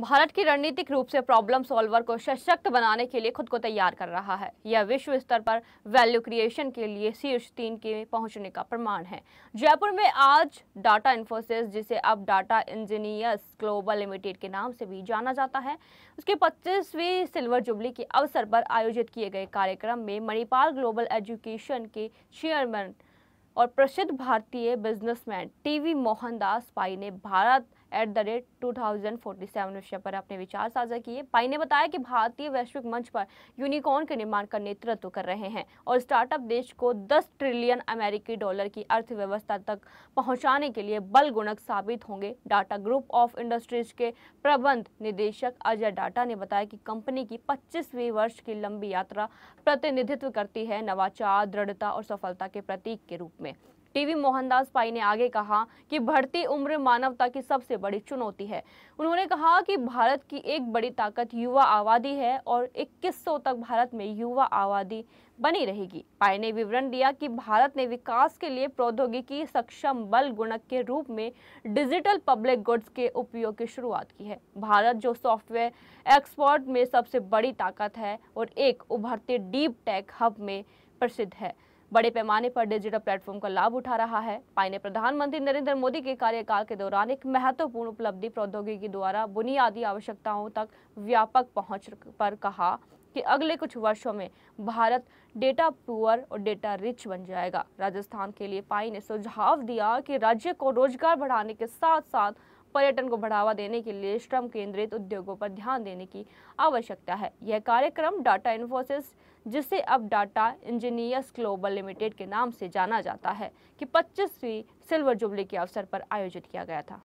भारत की रणनीतिक रूप से प्रॉब्लम सॉल्वर को सशक्त बनाने के लिए खुद को तैयार कर रहा है यह विश्व स्तर पर वैल्यू क्रिएशन के लिए शीर्ष तीन के पहुंचने का प्रमाण है जयपुर में आज डाटा इन्फोसिस जिसे अब डाटा इंजीनियर्स ग्लोबल लिमिटेड के नाम से भी जाना जाता है उसके 25वीं सिल्वर जुबली के अवसर पर आयोजित किए गए कार्यक्रम में मणिपाल ग्लोबल एजुकेशन के चेयरमैन और प्रसिद्ध भारतीय बिजनेसमैन टीवी मोहनदास पाई ने Bharat at the rate two thousand forty seven विषय पर अपने विचार साझा किए पाई ने बताया कि भारतीय वैश्विक मंच पर यूनिकॉर्न के निर्माण का नेतृत्व कर रहे हैं और स्टार्टअप देश को दस ट्रिलियन अमेरिकी डॉलर की अर्थव्यवस्था तक पहुंचाने के लिए बल गुणक साबित होंगे डाटा ग्रुप ऑफ इंडस्ट्रीज के प्रबंध निदेशक अजय डाटा ने बताया कि कंपनी की पच्चीसवीं वर्ष की लंबी यात्रा प्रतिनिधित्व करती है नवाचार दृढ़ता और सफलता के प्रतीक के रूप में टीवी मोहनदास पाई ने आगे कहा कि बढ़ती उम्र मानवता की सबसे बड़ी चुनौती है उन्होंने कहा कि भारत की एक बड़ी ताकत युवा आबादी है और इक्कीस तक भारत में युवा आबादी बनी रहेगी पाई ने विवरण दिया कि भारत ने विकास के लिए प्रौद्योगिकी सक्षम बल गुणक के रूप में डिजिटल पब्लिक गुड्स के उपयोग की शुरुआत की है भारत जो सॉफ्टवेयर एक्सपोर्ट में सबसे बड़ी ताकत है और एक उभरते डीप टेक हब में प्रसिद्ध है बड़े पैमाने पर डिजिटल प्लेटफॉर्म का लाभ उठा रहा है पाई ने प्रधानमंत्री नरेंद्र मोदी के कार्यकाल के दौरान एक महत्वपूर्ण उपलब्धि प्रौद्योगिकी द्वारा बुनियादी आवश्यकताओं तक व्यापक पहुंच पर कहा कि अगले कुछ वर्षों में भारत डेटा पुअर और डेटा रिच बन जाएगा राजस्थान के लिए पाई ने सुझाव दिया कि राज्य को रोजगार बढ़ाने के साथ साथ पर्यटन को बढ़ावा देने के लिए श्रम केंद्रित उद्योगों पर ध्यान देने की आवश्यकता है यह कार्यक्रम डाटा इन्फोसिस जिसे अब डाटा इंजीनियर्स ग्लोबल लिमिटेड के नाम से जाना जाता है कि 25वीं सिल्वर जुबली के अवसर पर आयोजित किया गया था